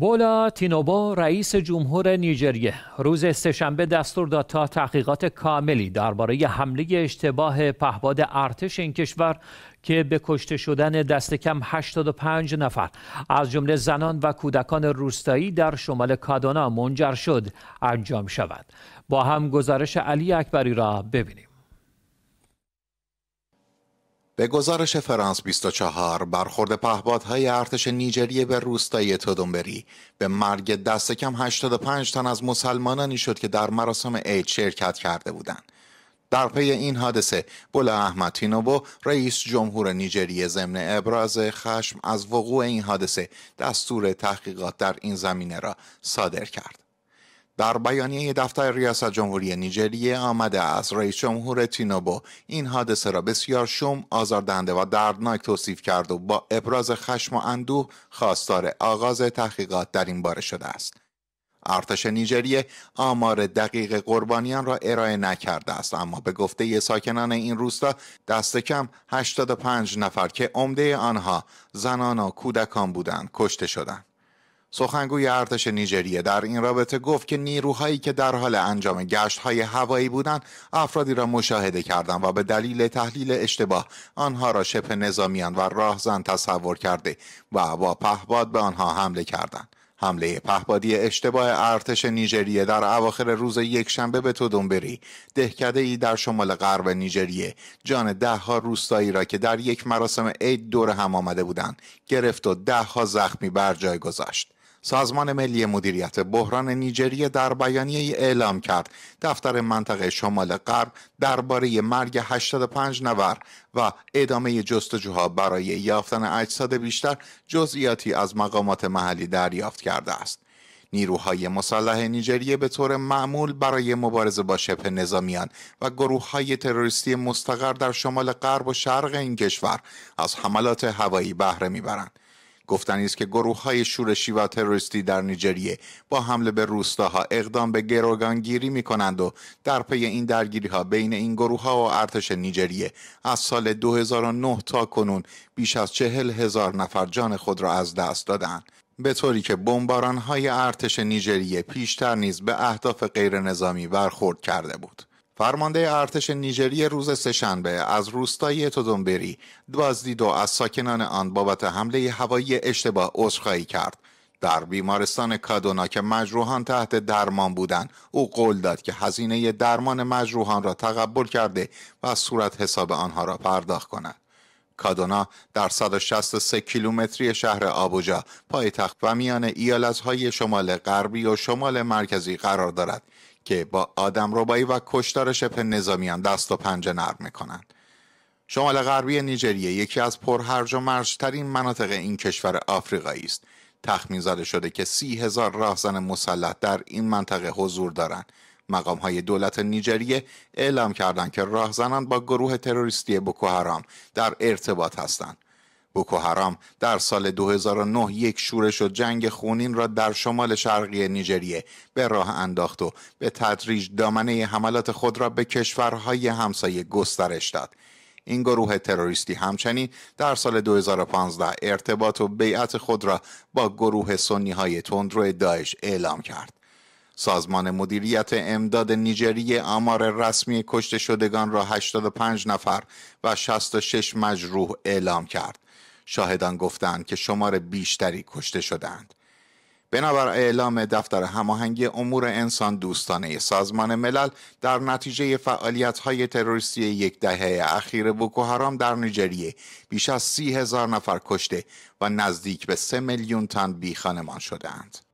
بولا تینوبو رئیس جمهور نیجریه روز سهشنبه دستور داد تا تحقیقات کاملی درباره حمله اشتباه پهباد ارتش این کشور که به کشته شدن دست کم 85 نفر از جمله زنان و کودکان روستایی در شمال کادونا منجر شد انجام شود با هم گزارش علی اکبری را ببینیم به گزارش فرانس 24 برخورد پهپادهای ارتش نیجریه به روستای تودنبری به مرگ دست کم 85 تن از مسلمانانی شد که در مراسم عید شرکت کرده بودند. در پی این حادثه بولا احمد تینوبو رئیس جمهور نیجریه ضمن ابراز خشم از وقوع این حادثه دستور تحقیقات در این زمینه را صادر کرد. در بیانیه دفتر ریاست جمهوری نیجریه آمده از رئیس جمهور تینوبو این حادثه را بسیار شوم آزاردهنده و دردناک توصیف کرد و با ابراز خشم و اندوه خواستار آغاز تحقیقات در این باره شده است ارتش نیجریه آمار دقیق قربانیان را ارائه نکرده است اما به گفته ساکنان این روستا دست کم 85 نفر که عمده آنها زنان و کودکان بودند کشته شدند سخنگوی ارتش نیجریه در این رابطه گفت که نیروهایی که در حال انجام گشت‌های هوایی بودند افرادی را مشاهده کردند و به دلیل تحلیل اشتباه آنها را شبه نظامیان و راهزن تصور کرده و با پهباد به آنها حمله کردند حمله پهبادی اشتباه ارتش نیجریه در اواخر روز یکشنبه به تودنبری دهکده ای در شمال غرب نیجریه جان دهها روستایی را که در یک مراسم عید دور هم آمده بودند گرفت و دهها زخمی بر جای گذاشت سازمان ملی مدیریت بحران نیجریه در بیانیه اعلام کرد دفتر منطقه شمال غرب درباره مرگ 85 نفر و ادامه جستجوها برای یافتن اجساد بیشتر جزئیاتی از مقامات محلی دریافت کرده است نیروهای مسلح نیجریه به طور معمول برای مبارزه با شبه نظامیان و گروه های تروریستی مستقر در شمال غرب و شرق این کشور از حملات هوایی بهره میبرند گفتنی است که گروه های شورشی و تروریستی در نیجریه با حمله به روستاها اقدام به گروگانگیری می کنند و در پی این درگیری ها بین این گروه ها و ارتش نیجریه از سال 2009 تا کنون بیش از چهل هزار نفر جان خود را از دست دادند. به طوری که بمباران های ارتش نیجریه پیشتر نیز به اهداف غیرنظامی برخورد کرده بود. فرمانده ارتش نیجریه روز سهشنبه از روستایی تودنبری بازدید و از ساکنان آن بابت حمله هوایی اشتباه عذرخواهی کرد در بیمارستان کادونا که مجروحان تحت درمان بودند او قول داد که هزینه درمان مجروحان را تقبل کرده و صورت حساب آنها را پرداخت کند کادونا در 163 کیلومتری شهر آبوجا پایتخت و میان ایالتهای شمال غربی و شمال مرکزی قرار دارد که با آدم ربایی و کشتار شبه نظامیان دست و پنجه نرم میکنند شمال غربی نیجریه یکی از پرهرج و ترین مناطق این کشور آفریقایی است تخمین زده شده که سی هزار راهزن مسلح در این منطقه حضور دارند مقام های دولت نیجریه اعلام کردند که راهزنان با گروه تروریستی بوکو حرام در ارتباط هستند بوکو حرام در سال 2009 یک شورش و جنگ خونین را در شمال شرقی نیجریه به راه انداخت و به تدریج دامنه حملات خود را به کشورهای همسایه گسترش داد. این گروه تروریستی همچنین در سال 2015 ارتباط و بیعت خود را با گروه سنی های تندرو داعش اعلام کرد. سازمان مدیریت امداد نیجریه آمار رسمی کشته شدگان را 85 نفر و 66 مجروح اعلام کرد. شاهدان گفتند که شمار بیشتری کشته شدند. بنابر اعلام دفتر هماهنگی امور انسان دوستانه سازمان ملل در نتیجه فعالیت های تروریستی یک دهه اخیر بوکو در نیجریه بیش از سی هزار نفر کشته و نزدیک به سه میلیون تن بی خانمان شدند.